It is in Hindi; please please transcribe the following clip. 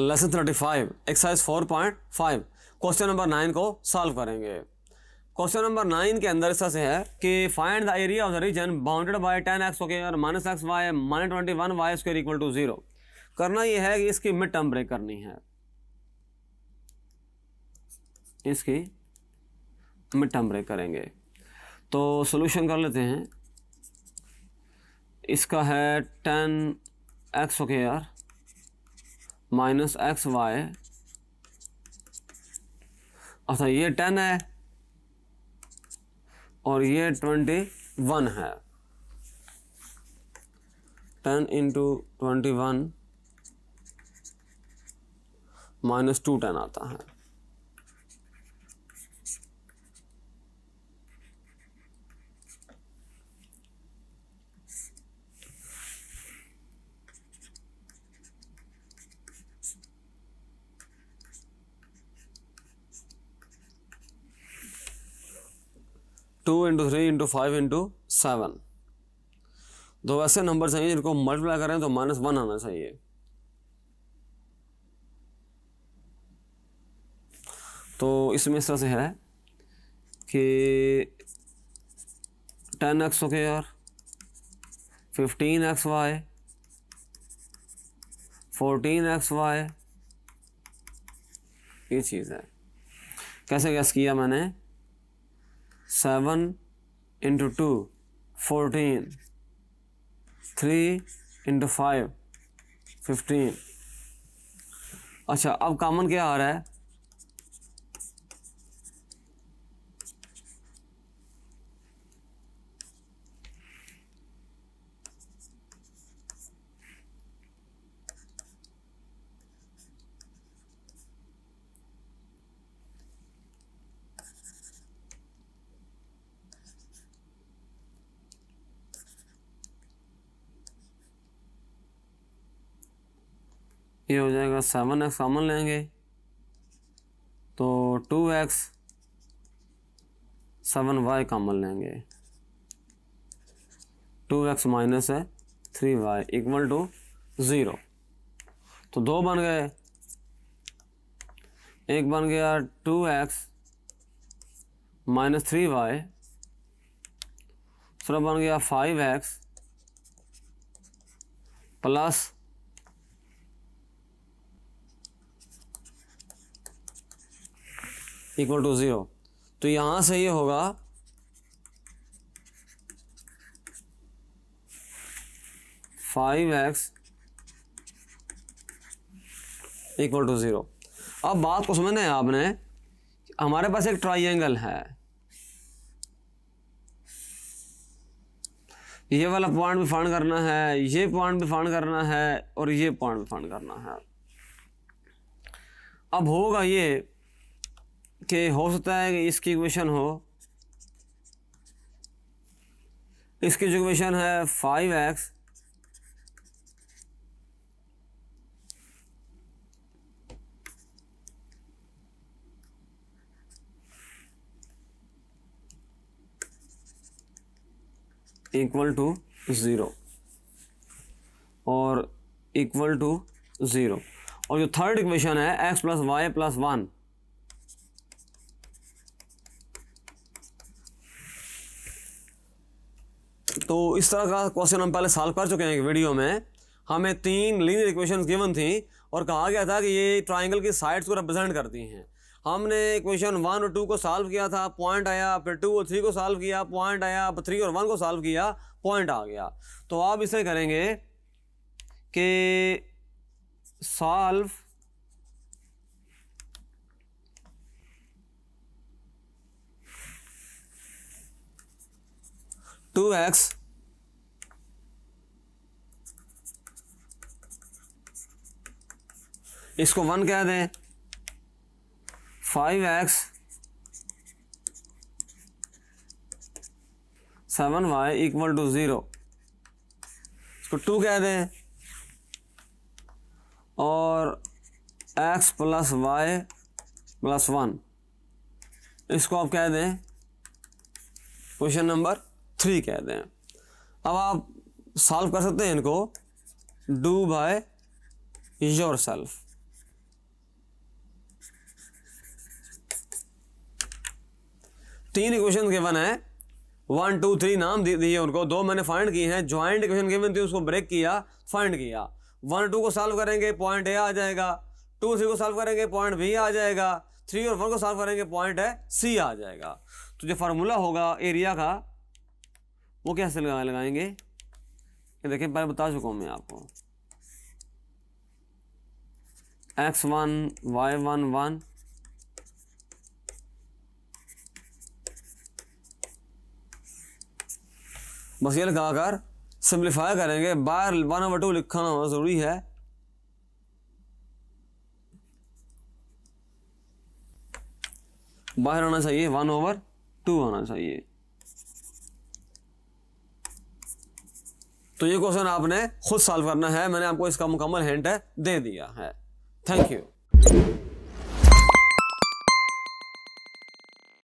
lesson thirty five exercise four point five question number nine को सॉल्व करेंगे क्वेश्चन नंबर नाइन के अंदर से है कि find the area of the region bounded by ten x okay और minus x y minus twenty one y square equal to zero करना यह है कि इसकी मिड टर्म ब्रेक करनी है इसकी मिड टर्म ब्रेक करेंगे तो सोल्यूशन कर लेते हैं इसका है टेन एक्स ओके यार माइनस एक्स वाई अच्छा ये टेन है और ये ट्वेंटी वन है ten into twenty one minus two ten आता है two into three into five into seven दो ऐसे नंबर चाहिए जिनको मल्टीप्लाई करें तो माइनस वन आना चाहिए तो इसमें इस तरह से है कि टेन एक्स ओके यार fifteen x y fourteen x y ये चीज़ है कैसे गैस किया मैंने seven into two fourteen three into five fifteen अच्छा अब कॉमन क्या आ रहा है ये हो जाएगा सेवन एक्स कॉमन लेंगे तो two x seven y common लेंगे टू एक्स माइनस है three y equal to zero तो दो बन गए एक बन गया two x minus three y दूसरा बन गया five x plus equal to zero तो यहां से ये होगा five x equal to zero अब बात को समझना है आपने हमारे पास एक ट्राइंगल है ये वाला पॉइंट भी फाइंड करना है ये पॉइंट भी फाइंड करना है और ये पॉइंट भी फाइंड करना है अब होगा ये कि हो सकता है कि इसकी इक्वेशन हो इसकी जो इक्वेशन है five x equal to zero और इक्वल टू ज़ीरो और जो थर्ड इक्वेशन है x plus y plus one तो इस तरह का क्वेश्चन हम पहले सॉल्व कर चुके हैं वीडियो में हमें तीन लीनियर इक्वेशन गिवन थी और कहा गया था कि ये ट्राइंगल की साइड्स को रिप्रेजेंट करती हैं हमने इक्वेशन वन और टू को सॉल्व किया था पॉइंट आया फिर टू और थ्री को सॉल्व किया पॉइंट आया फिर थ्री और वन को सॉल्व किया पॉइंट आ गया तो आप इसे करेंगे कि सॉल्व टू एक्स इसको वन कह दें five x seven y equal to zero इसको टू कह दें और x plus y plus one इसको आप कह दें क्वेश्चन नंबर थ्री कह दें अब आप सॉल्व कर सकते हैं इनको डू बाय योर सेल्फ तीन इक्वेशन गिवन है वन टू थ्री नाम दिए उनको दो मैंने फाइंड किए हैं ज्वाइंट इक्वेशन गिवन थी उसको ब्रेक किया फाइंड किया वन टू को सॉल्व करेंगे पॉइंट ए आ जाएगा टू थ्री को सॉल्व करेंगे पॉइंट बी आ जाएगा थ्री और फोर को सॉल्व करेंगे पॉइंट है सी आ जाएगा तो जो फार्मूला होगा एरिया का वो कैसे लगा लगाएंगे ये देखें पहले बता चुका हूँ मैं आपको x one y one one बस ये लगाकर सिंप्लीफाई करेंगे बाहर वन ओवर टू लिखाना होना ज़रूरी है बाहर आना चाहिए वन ओवर टू आना चाहिए तो ये क्वेश्चन आपने खुद सॉल्व करना है मैंने आपको इसका मुकम्मल हिंट दे दिया है थैंक यू